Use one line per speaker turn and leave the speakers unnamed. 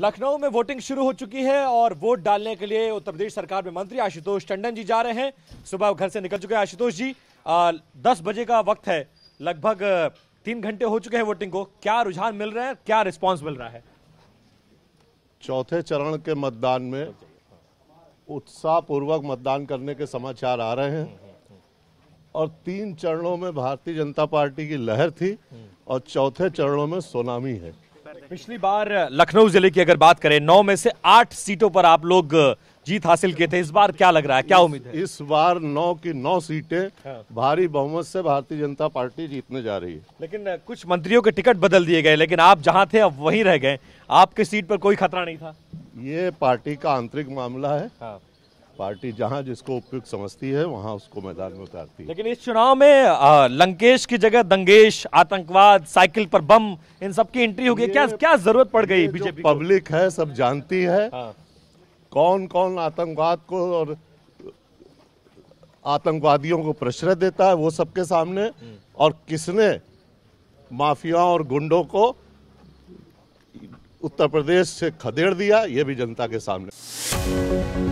लखनऊ में वोटिंग शुरू हो चुकी है और वोट डालने के लिए उत्तर प्रदेश सरकार में मंत्री आशुतोष टंडन जी जा रहे हैं सुबह घर से निकल चुके हैं आशुतोष जी आ, दस बजे का वक्त है लगभग तीन घंटे हो चुके हैं वोटिंग को क्या रुझान मिल रहा है क्या रिस्पांस मिल रहा है
चौथे चरण के मतदान में उत्साहपूर्वक मतदान करने के समाचार आ रहे हैं और तीन चरणों में भारतीय जनता पार्टी की लहर थी और चौथे चरणों में सोनामी है
पिछली बार लखनऊ जिले की अगर बात करें नौ में से आठ सीटों पर आप लोग जीत हासिल किए थे इस बार क्या लग रहा है क्या उम्मीद
है इस बार नौ की नौ सीटें हाँ। भारी बहुमत से भारतीय जनता पार्टी जीतने जा रही
है लेकिन कुछ मंत्रियों के टिकट बदल दिए गए लेकिन आप जहां थे अब वहीं रह गए आपके सीट पर कोई खतरा नहीं था
ये पार्टी का आंतरिक मामला है हाँ। पार्टी जहां जिसको उपयुक्त समझती है वहां उसको मैदान में उतारती है
लेकिन इस चुनाव में आ, लंकेश की जगह दंगेश आतंकवाद साइकिल पर बम इन सब की एंट्री गई क्या क्या जरूरत पड़ गई बीजेपी पब्लिक
है सब जानती है हाँ। कौन कौन आतंकवाद को और आतंकवादियों को प्रश्रय देता है वो सबके सामने हम्म। और किसने माफिया और गुंडों को उत्तर प्रदेश से खदेड़ दिया ये भी जनता के सामने